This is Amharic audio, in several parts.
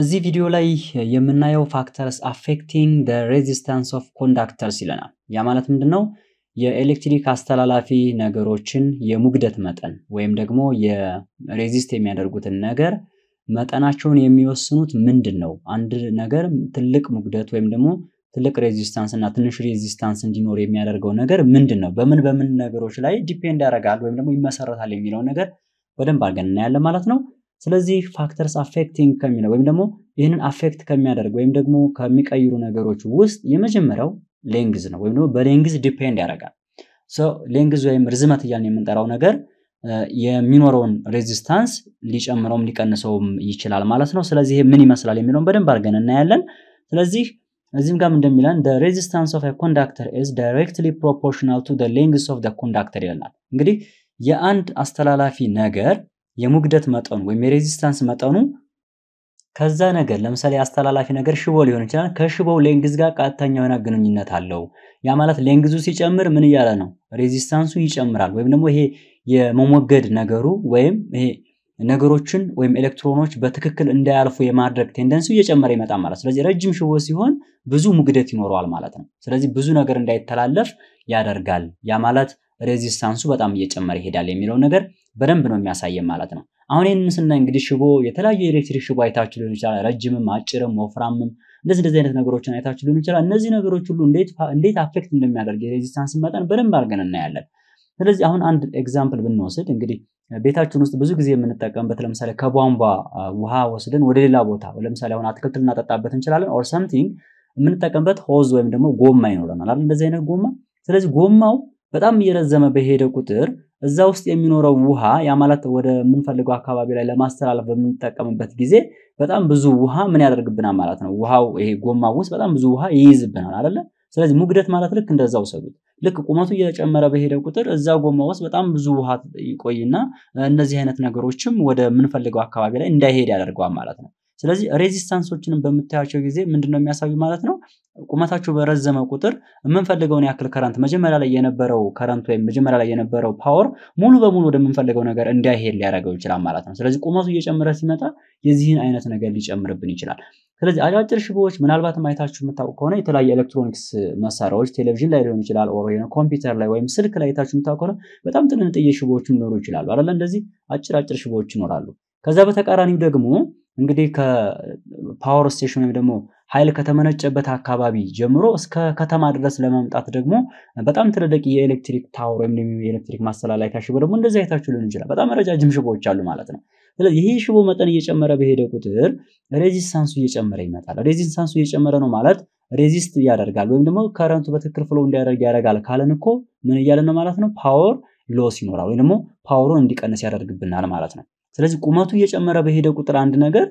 እዚህ ቪዲዮ ላይ የምናየው ፋክተርስ አፌክቲንግ ደ ሬዚስታንስ ኦፍ ኮንዳክተርስ ይለናል። ያ ማለት ምንድን ነው? የኤሌክትሪክ አስተላላፊ ነገሮችን የሙግደት መጠን ወይም ደግሞ የሬዚስት የሚያደርጉትን ነገር መጠናቸውን የሚወስኑት ምንድን ነው? አንድ ነገር ትልቅ ሙግደት ወይም ደግሞ ትልቅ ሬዚስታንስ እና ትንሽ ሬዚስታንስ እንዲኖር የሚያደርገው ነገር ምንድን ነው? በምን በምን ነገሮች ላይ ዲፔንድ ያደርጋል ወይም ደግሞ ይመሰረታል የሚለው ነገር በደንብ አድርገን እናያለን ማለት ነው። ስለዚህ ፋክተርስ አፌክቲንግ ከሚለው ወይም ደግሞ ይህንን አፌክት ከሚያደርግ ወይም ደግሞ ከሚቀይሩ ነገሮች ውስጥ የመጀመሪያው ሌንግዝ ነው፣ ወይም ደግሞ በሌንግዝ ዲፔንድ ያደርጋል። ሌንግዝ ወይም ርዝመት እያልን የምንጠራው ነገር የሚኖረውን ሬዚስታንስ ሊጨምረውም ሊቀንሰውም ይችላል ማለት ነው። ስለዚህ ምን ይመስላል የሚለውን በደንብ አድርገን እናያለን። ስለዚህ እዚህም ጋር እንደሚለን the resistance of a conductor is directly proportional to the length of the ይለናል። እንግዲህ የአንድ አስተላላፊ ነገር የሙግደት መጠኑ ወይም የሬዚስታንስ መጠኑ ከዛ ነገር ለምሳሌ አስተላላፊ ነገር ሽቦ ሊሆን ይችላል። ከሽቦው ሌንግዝ ጋር ቀጥተኛ የሆነ ግንኙነት አለው። ያ ማለት ሌንግዙ ሲጨምር ምን እያለ ነው? ሬዚስታንሱ ይጨምራል። ወይም ደግሞ ይሄ የመሞገድ ነገሩ ወይም ይሄ ነገሮችን ወይም ኤሌክትሮኖች በትክክል እንዳያልፉ የማድረግ ቴንደንሲው እየጨመረ ይመጣል ማለት። ስለዚህ ረጅም ሽቦ ሲሆን ብዙ ሙግደት ይኖረዋል ማለት ነው። ስለዚህ ብዙ ነገር እንዳይተላለፍ ያደርጋል። ያ ማለት ሬዚስታንሱ በጣም እየጨመረ ይሄዳል የሚለውን ነገር በደንብ ነው የሚያሳየን ማለት ነው። አሁን ይህንን ስና እንግዲህ ሽቦ የተለያዩ የኤሌክትሪክ ሽቦ አይታችሁ ሊሆን ይችላል። ረጅምም፣ አጭርም፣ ወፍራምም እንደዚህ እንደዚህ አይነት ነገሮችን አይታችሁ ሊሆን ይችላል። እነዚህ ነገሮች ሁሉ እንዴት አፌክት እንደሚያደርግ የሬዚስታንስ መጠን በደንብ አድርገን እናያለን። ስለዚህ አሁን አንድ ኤግዛምፕል ብንወስድ እንግዲህ ቤታችን ውስጥ ብዙ ጊዜ የምንጠቀምበት ለምሳሌ ከቧንቧ ውሃ ወስደን ወደ ሌላ ቦታ ለምሳሌ አሁን አትክልት ልናጠጣበት እንችላለን። ኦር ሰምቲንግ የምንጠቀምበት ሆዝ ወይም ደግሞ ጎማ ይኖረናል። እንደዚህ አይነት ጎማ ስለዚህ ጎማው በጣም እየረዘመ በሄደ ቁጥር እዛ ውስጥ የሚኖረው ውሃ ያ ማለት ወደ ምንፈልገው አካባቢ ላይ ለማስተላለፍ በምንጠቀምበት ጊዜ በጣም ብዙ ውሃ ምን ያደርግብናል ማለት ነው። ውሃው ይሄ ጎማ ውስጥ በጣም ብዙ ውሃ ይይዝብናል አይደለ? ስለዚህ ሙግደት ማለት ልክ እንደዛው ሰዱት። ልክ ቁመቱ እየጨመረ በሄደ ቁጥር እዛ ጎማ ውስጥ በጣም ብዙ ውሃ ይቆይና እነዚህ አይነት ነገሮችም ወደ ምንፈልገው አካባቢ ላይ እንዳይሄድ ያደርገዋል ማለት ነው። ስለዚህ ሬዚስታንሶችንም በምታያቸው ጊዜ ምንድነው የሚያሳዩ ማለት ነው ቁመታቸው በረዘመ ቁጥር የምንፈልገውን ያክል ከረንት መጀመሪያ ላይ የነበረው ከረንት ወይም መጀመሪያ ላይ የነበረው ፓወር ሙሉ በሙሉ ወደምንፈልገው ነገር እንዳይሄድ ሊያደርገው ይችላል ማለት ነው። ስለዚህ ቁመቱ እየጨመረ ሲመጣ የዚህን አይነት ነገር ሊጨምርብን ይችላል። ስለዚህ አጫጭር ሽቦዎች ምናልባትም አይታችሁ የምታውቁ ከሆነ የተለያዩ ኤሌክትሮኒክስ መሳሪያዎች ቴሌቪዥን ላይ ሊሆን ይችላል፣ ኮምፒውተር ላይ ወይም ስልክ ላይ አይታችሁ የምታውቁ ከሆነ በጣም ጥንጥዬ ሽቦዎች ሊኖሩ ይችላሉ አይደለ? እንደዚህ አጭር አጭር ሽቦዎች ይኖራሉ። ከዛ በተቃራኒው ደግሞ እንግዲህ ከፓወር ስቴሽን ወይም ደግሞ ኃይል ከተመነጨበት አካባቢ ጀምሮ እስከ ከተማ ድረስ ለመምጣት ደግሞ በጣም ትልልቅ የኤሌክትሪክ ታወር ወይም ደግሞ የኤሌክትሪክ ማስተላለፊያ ሽቦ ደግሞ እንደዚህ አይታችሁ ሊሆን ይችላል። በጣም ረጃጅም ሽቦዎች አሉ ማለት ነው። ስለዚህ ይህ ሽቦ መጠን እየጨመረ በሄደ ቁጥር ሬዚስታንሱ እየጨመረ ይመጣል። ሬዚስታንሱ እየጨመረ ነው ማለት ሬዚስት ያደርጋል ወይም ደግሞ ከረንቱ በትክክል ፍሎ እንዲያደርግ ያደርጋል ካለን እኮ ምን እያለን ነው ማለት ነው ፓወር ሎስ ይኖራል ወይም ደግሞ ፓወሩን እንዲቀንስ ያደርግብናል ማለት ነው። ስለዚህ ቁመቱ እየጨመረ በሄደ ቁጥር አንድ ነገር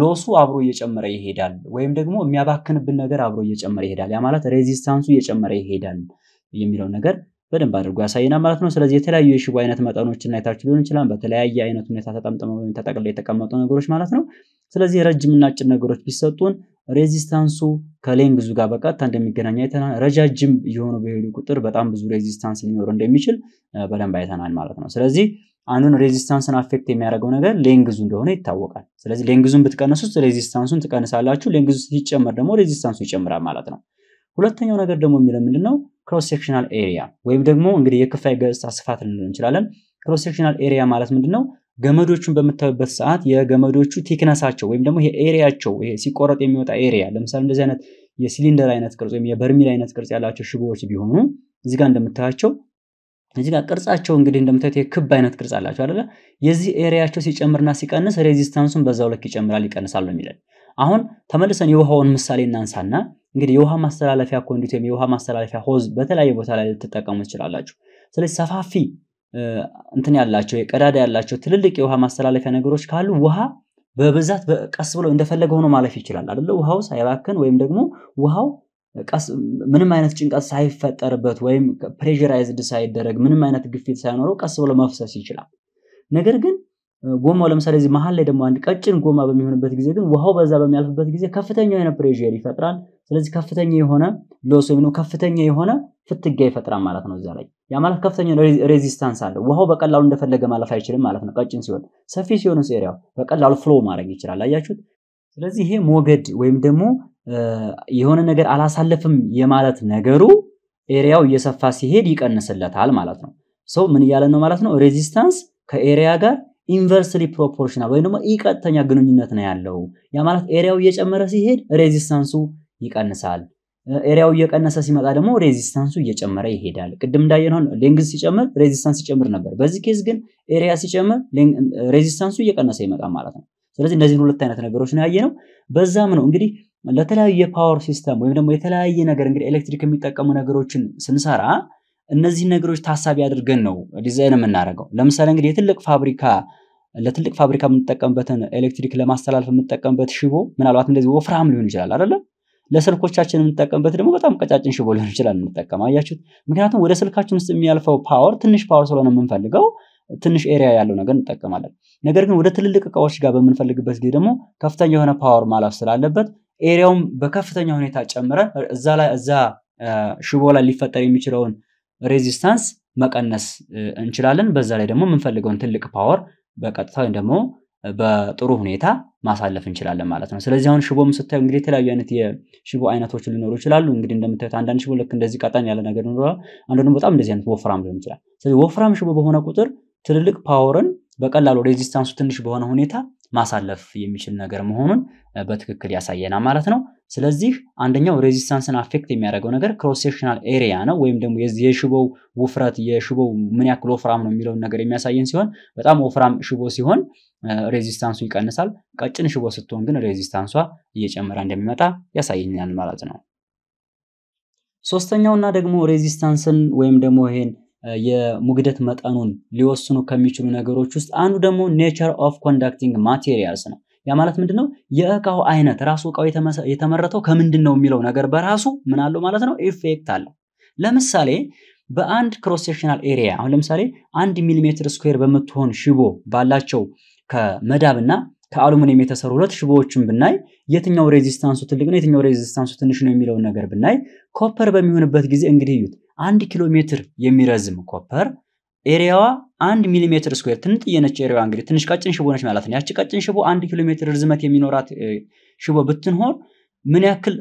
ሎሱ አብሮ እየጨመረ ይሄዳል፣ ወይም ደግሞ የሚያባክንብን ነገር አብሮ እየጨመረ ይሄዳል። ያ ማለት ሬዚስታንሱ እየጨመረ ይሄዳል የሚለው ነገር በደንብ አድርጎ ያሳየናል ማለት ነው። ስለዚህ የተለያዩ የሽቦ አይነት መጠኖችን አይታችሁ ሊሆን ይችላል። በተለያየ አይነት ሁኔታ ተጠምጥመው ወይም ተጠቅልለው የተቀመጡ ነገሮች ማለት ነው። ስለዚህ ረጅምና አጭር ነገሮች ቢሰጡን ሬዚስታንሱ ከሌንግዙ ጋር በቀጥታ እንደሚገናኝ አይተናል። ረጃጅም የሆኑ በሄዱ ቁጥር በጣም ብዙ ሬዚስታንስ ሊኖር እንደሚችል በደንብ አይተናል ማለት ነው። ስለዚህ አንዱን ሬዚስታንስን አፌክት የሚያደርገው ነገር ሌንግዙ እንደሆነ ይታወቃል። ስለዚህ ሌንግዙን ብትቀንሱት ሬዚስታንሱን ትቀንሳላችሁ። ሌንግዙ ሲጨመር ደግሞ ሬዚስታንሱ ይጨምራል ማለት ነው። ሁለተኛው ነገር ደግሞ የሚለው ምንድነው ክሮስ ሴክሽናል ኤሪያ ወይም ደግሞ እንግዲህ የክፋይ ገጽታ ስፋት ልንለው እንችላለን። ክሮስ ሴክሽናል ኤሪያ ማለት ምንድነው ገመዶቹን በምታዩበት ሰዓት የገመዶቹ ቲክነሳቸው ወይም ደግሞ የኤሪያቸው ሲቆረጥ የሚወጣ ኤሪያ ለምሳሌ እንደዚህ አይነት የሲሊንደር አይነት ቅርጽ ወይም የበርሚል አይነት ቅርጽ ያላቸው ሽቦዎች ቢሆኑ እዚህ ጋር እንደምታያቸው እዚህ ጋር ቅርጻቸው እንግዲህ እንደምታዩት የክብ አይነት ቅርጽ አላቸው አይደለ? የዚህ ኤሪያቸው ሲጨምርና ሲቀንስ ሬዚስታንሱን በዛው ልክ ይጨምራል ይቀንሳል ነው የሚለን። አሁን ተመልሰን የውሃውን ምሳሌ እናንሳና እንግዲህ የውሃ ማስተላለፊያ ኮንዲት ወይም የውሃ ማስተላለፊያ ሆዝ በተለያየ ቦታ ላይ ልትጠቀሙ ትችላላችሁ። ስለዚህ ሰፋፊ እንትን ያላቸው የቀዳዳ ያላቸው ትልልቅ የውሃ ማስተላለፊያ ነገሮች ካሉ ውሃ በብዛት ቀስ ብሎ እንደፈለገ ሆኖ ማለፍ ይችላል አይደለ? ውሃው ሳይባክን ወይም ደግሞ ውሃው ምንም አይነት ጭንቀት ሳይፈጠርበት ወይም ፕሬዥራይዝድ ሳይደረግ ምንም አይነት ግፊት ሳይኖረው ቀስ ብሎ መፍሰስ ይችላል። ነገር ግን ጎማው ለምሳሌ እዚህ መሀል ላይ ደግሞ አንድ ቀጭን ጎማ በሚሆንበት ጊዜ ግን ውሃው በዛ በሚያልፍበት ጊዜ ከፍተኛ የሆነ ፕሬዥር ይፈጥራል። ስለዚህ ከፍተኛ የሆነ ሎስ ወይም ከፍተኛ የሆነ ፍትጋ ይፈጥራል ማለት ነው። እዛ ላይ ያ ማለት ከፍተኛ ሬዚስታንስ አለ። ውሃው በቀላሉ እንደፈለገ ማለፍ አይችልም ማለት ነው። ቀጭን ሲሆን፣ ሰፊ ሲሆን ኤሪያው በቀላሉ ፍሎ ማድረግ ይችላል። አያችሁት? ስለዚህ ይሄ ሞገድ ወይም ደግሞ የሆነ ነገር አላሳለፍም የማለት ነገሩ ኤሪያው እየሰፋ ሲሄድ ይቀንስለታል ማለት ነው። ሰው ምን እያለ ነው ማለት ነው? ሬዚስታንስ ከኤሪያ ጋር ኢንቨርስሊ ፕሮፖርሽናል ወይም ደግሞ ኢቀጥተኛ ግንኙነት ነው ያለው። ያ ማለት ኤሪያው እየጨመረ ሲሄድ ሬዚስታንሱ ይቀንሳል። ኤሪያው እየቀነሰ ሲመጣ ደግሞ ሬዚስታንሱ እየጨመረ ይሄዳል። ቅድም እንዳየነው ሌንግዝ ሲጨምር ሬዚስታንስ ሲጨምር ነበር። በዚህ ኬዝ ግን ኤሪያ ሲጨምር ሬዚስታንሱ እየቀነሰ ይመጣል ማለት ነው። ስለዚህ እነዚህን ሁለት አይነት ነገሮች ነው ያየነው። በዛም ነው እንግዲህ ለተለያዩ የፓወር ሲስተም ወይም ደግሞ የተለያየ ነገር እንግዲህ ኤሌክትሪክ የሚጠቀሙ ነገሮችን ስንሰራ እነዚህ ነገሮች ታሳቢ አድርገን ነው ዲዛይን የምናደርገው። ለምሳሌ እንግዲህ የትልቅ ፋብሪካ ለትልቅ ፋብሪካ የምንጠቀምበትን ኤሌክትሪክ ለማስተላለፍ የምንጠቀምበት ሽቦ ምናልባት እንደዚህ ወፍራም ሊሆን ይችላል አይደለም። ለስልኮቻችን የምንጠቀምበት ደግሞ በጣም ቀጫጭን ሽቦ ሊሆን ይችላል የምንጠቀም። አያችሁት? ምክንያቱም ወደ ስልካችን ውስጥ የሚያልፈው ፓወር ትንሽ ፓወር ስለሆነ የምንፈልገው ትንሽ ኤሪያ ያለው ነገር እንጠቀማለን። ነገር ግን ወደ ትልልቅ እቃዎች ጋር በምንፈልግበት ጊዜ ደግሞ ከፍተኛ የሆነ ፓወር ማለፍ ስላለበት ኤሪያውን በከፍተኛ ሁኔታ ጨምረን እዛ ሽቦ ላይ ሊፈጠር የሚችለውን ሬዚስታንስ መቀነስ እንችላለን። በዛ ላይ ደግሞ የምንፈልገውን ትልቅ ፓወር በቀጥታ ወይም ደግሞ በጥሩ ሁኔታ ማሳለፍ እንችላለን ማለት ነው። ስለዚህ አሁን ሽቦም ስታዩ እንግዲህ የተለያዩ አይነት የሽቦ አይነቶች ሊኖሩ ይችላሉ። እንግዲህ እንደምታዩት አንዳንድ ሽቦ ልክ እንደዚህ ቀጠን ያለ ነገር ይኖራል። አንዱ በጣም እንደዚህ አይነት ወፍራም ሊሆን ይችላል። ስለዚህ ወፍራም ሽቦ በሆነ ቁጥር ትልልቅ ፓወርን በቀላሉ ሬዚስታንሱ ትንሽ በሆነ ሁኔታ ማሳለፍ የሚችል ነገር መሆኑን በትክክል ያሳየናል ማለት ነው። ስለዚህ አንደኛው ሬዚስታንስን አፌክት የሚያደርገው ነገር ክሮስ ሴክሽናል ኤሪያ ነው፣ ወይም ደግሞ የሽቦው ውፍረት የሽቦው ምን ያክል ወፍራም ነው የሚለውን ነገር የሚያሳየን ሲሆን በጣም ወፍራም ሽቦ ሲሆን ሬዚስታንሱ ይቀንሳል። ቀጭን ሽቦ ስትሆን ግን ሬዚስታንሷ እየጨመረ እንደሚመጣ ያሳየኛል ማለት ነው። ሶስተኛውና ደግሞ ሬዚስታንስን ወይም ደግሞ ይሄን የሙግደት መጠኑን ሊወስኑ ከሚችሉ ነገሮች ውስጥ አንዱ ደግሞ ኔቸር ኦፍ ኮንዳክቲንግ ማቴሪያልስ ነው። ያ ማለት ምንድን ነው? የእቃው አይነት ራሱ እቃው የተመረተው ከምንድን ነው የሚለው ነገር በራሱ ምን አለው ማለት ነው ኢፌክት አለው። ለምሳሌ በአንድ ክሮስ ሴክሽናል ኤሪያ አሁን ለምሳሌ አንድ ሚሊሜትር ስኩዌር በምትሆን ሽቦ ባላቸው ከመዳብና ከአሉሚኒየም የተሰሩ ሁለት ሽቦዎችን ብናይ የትኛው ሬዚስታንሱ ትልቅ ነው፣ የትኛው ሬዚስታንሱ ትንሽ ነው የሚለውን ነገር ብናይ ኮፐር በሚሆንበት ጊዜ እንግዲህ እዩት አንድ ኪሎ ሜትር የሚረዝም ኮፐር ኤሪያዋ አንድ ሚሊሜትር ስኩዌር ትንጥ ነች። ኤሪያዋ እንግዲህ ትንሽ ቀጭን ሽቦ ነች ማለት ነው። ያቺ ቀጭን ሽቦ አንድ ኪሎ ሜትር ርዝመት የሚኖራት ሽቦ ብትንሆን ምን ያክል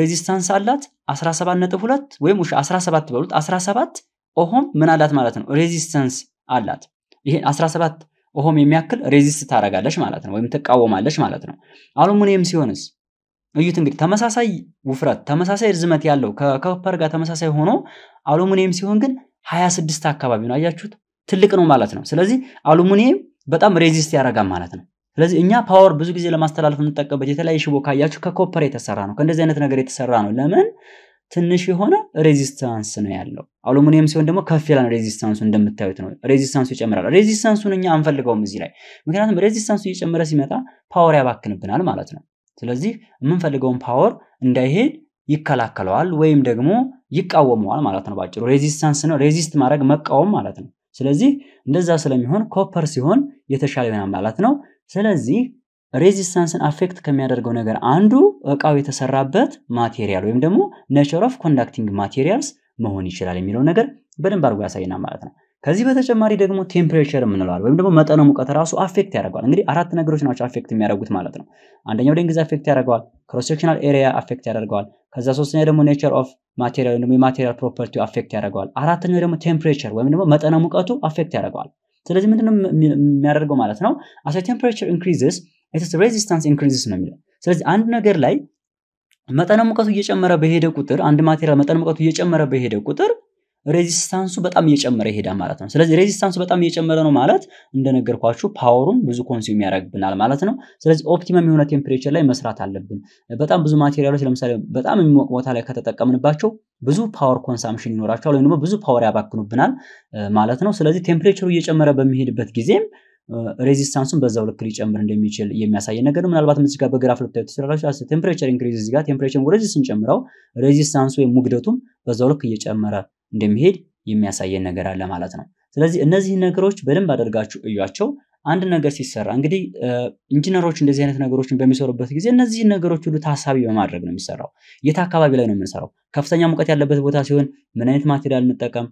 ሬዚስታንስ አላት? 17.2 ወይም 17 በሉት 17 ኦሆም ምን አላት ማለት ነው። ሬዚስተንስ አላት። ይሄን 17 ኦሆም የሚያክል ሬዚስት ታደርጋለች ማለት ነው፣ ወይም ትቃወማለች ማለት ነው። አሉሚኒየም ሲሆንስ እዩት እንግዲህ ተመሳሳይ ውፍረት ተመሳሳይ ርዝመት ያለው ከኮፐር ጋር ተመሳሳይ ሆኖ አሉሚኒየም ሲሆን ግን 26 አካባቢ ነው። አያችሁት? ትልቅ ነው ማለት ነው። ስለዚህ አሉሚኒየም በጣም ሬዚስት ያደርጋል ማለት ነው። ስለዚህ እኛ ፓወር ብዙ ጊዜ ለማስተላለፍ የምንጠቀምበት የተለያየ ሽቦ ካያችሁ ከኮፐር የተሰራ ነው። ከእንደዚህ አይነት ነገር የተሰራ ነው። ለምን ትንሽ የሆነ ሬዚስታንስ ነው ያለው። አሉሚኒየም ሲሆን ደግሞ ከፍ ያለ ሬዚስታንሱ እንደምታዩት ነው። ሬዚስታንሱ ይጨምራል። ሬዚስታንሱን እኛ አንፈልገውም እዚህ ላይ ምክንያቱም ሬዚስታንሱ እየጨመረ ሲመጣ ፓወር ያባክንብናል ማለት ነው። ስለዚህ የምንፈልገውን ፓወር እንዳይሄድ ይከላከለዋል ወይም ደግሞ ይቃወመዋል ማለት ነው። ባጭሩ ሬዚስታንስ ነው፣ ሬዚስት ማድረግ መቃወም ማለት ነው። ስለዚህ እንደዛ ስለሚሆን ኮፐር ሲሆን የተሻለ ይሆናል ማለት ነው። ስለዚህ ሬዚስታንስን አፌክት ከሚያደርገው ነገር አንዱ እቃው የተሰራበት ማቴሪያል ወይም ደግሞ ኔቸር ኦፍ ኮንዳክቲንግ ማቴሪያልስ መሆን ይችላል የሚለው ነገር በደንብ አድርጎ ያሳይናል ማለት ነው። ከዚህ በተጨማሪ ደግሞ ቴምፕሬቸር የምንለዋል ወይም ደግሞ መጠነ ሙቀት ራሱ አፌክት ያደርገዋል። እንግዲህ አራት ነገሮች ናቸው አፌክት የሚያደርጉት ማለት ነው። አንደኛው ደንግዝ አፌክት ያደርገዋል፣ ሴክሽናል ኤሪያ አፌክት ያደርገዋል። ከዛ ሶስተኛ ደግሞ ኔቸር ኦፍ ማቴሪያል ወይም ደግሞ የማቴሪያል ፕሮፐርቲ አፌክት ያደርገዋል። አራተኛው ደግሞ ቴምፕሬቸር ወይም ደግሞ መጠነ ሙቀቱ አፌክት ያደርገዋል። ስለዚህ ምንድነው የሚያደርገው ማለት ነው አስ ቴምፕሬቸር ኢንክሪዝስ ኢትስ ሬዚስታንስ ኢንክሪዝስ ነው የሚለው። ስለዚህ አንድ ነገር ላይ መጠነ ሙቀቱ እየጨመረ በሄደ ቁጥር አንድ ማቴሪያል መጠነ ሙቀቱ እየጨመረ በሄደ ቁጥር ሬዚስታንሱ በጣም እየጨመረ ይሄዳል ማለት ነው። ስለዚህ ሬዚስታንሱ በጣም እየጨመረ ነው ማለት እንደነገርኳችሁ ፓወሩን ብዙ ኮንሱም ያደርግብናል ማለት ነው። ስለዚህ ኦፕቲመም የሆነ ቴምፕሬቸር ላይ መስራት አለብን። በጣም ብዙ ማቴሪያሎች ለምሳሌ በጣም የሚሞቅ ቦታ ላይ ከተጠቀምንባቸው ብዙ ፓወር ኮንሳምሽን ይኖራቸዋል ወይም ደግሞ ብዙ ፓወር ያባክኑብናል ማለት ነው። ስለዚህ ቴምፕሬቸሩ እየጨመረ በሚሄድበት ጊዜም ሬዚስታንሱን በዛው ልክ ሊጨምር እንደሚችል የሚያሳየ ነገር ነው። ምናልባትም እዚህ ጋር በግራፍ ልታዩ ትችላላችሁ። ቴምፕሬቸር ኢንክሪዝ እዚህ ጋር ቴምፕሬቸር ወደዚህ ስንጨምረው ሬዚስታንሱ ወይም ሙግደቱም በዛው ልክ እየጨመረ እንደሚሄድ የሚያሳየን ነገር አለ ማለት ነው። ስለዚህ እነዚህ ነገሮች በደንብ አደርጋችሁ እያቸው አንድ ነገር ሲሰራ እንግዲህ ኢንጂነሮች እንደዚህ አይነት ነገሮችን በሚሰሩበት ጊዜ እነዚህ ነገሮች ሁሉ ታሳቢ በማድረግ ነው የሚሰራው። የት አካባቢ ላይ ነው የምንሰራው? ከፍተኛ ሙቀት ያለበት ቦታ ሲሆን ምን አይነት ማቴሪያል እንጠቀም፣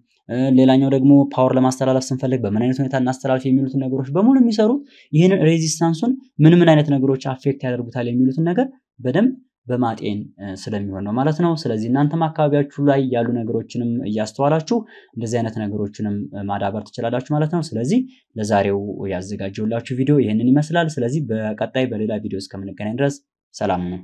ሌላኛው ደግሞ ፓወር ለማስተላለፍ ስንፈልግ በምን አይነት ሁኔታ እናስተላልፍ የሚሉትን ነገሮች በሙሉ የሚሰሩት ይህንን ሬዚስታንሱን ምን ምን አይነት ነገሮች አፌክት ያደርጉታል የሚሉትን ነገር በደንብ በማጤን ስለሚሆን ነው ማለት ነው። ስለዚህ እናንተም አካባቢያችሁ ላይ ያሉ ነገሮችንም እያስተዋላችሁ እንደዚህ አይነት ነገሮችንም ማዳበር ትችላላችሁ ማለት ነው። ስለዚህ ለዛሬው ያዘጋጀውላችሁ ቪዲዮ ይህንን ይመስላል። ስለዚህ በቀጣይ በሌላ ቪዲዮ እስከምንገናኝ ድረስ ሰላም ነው።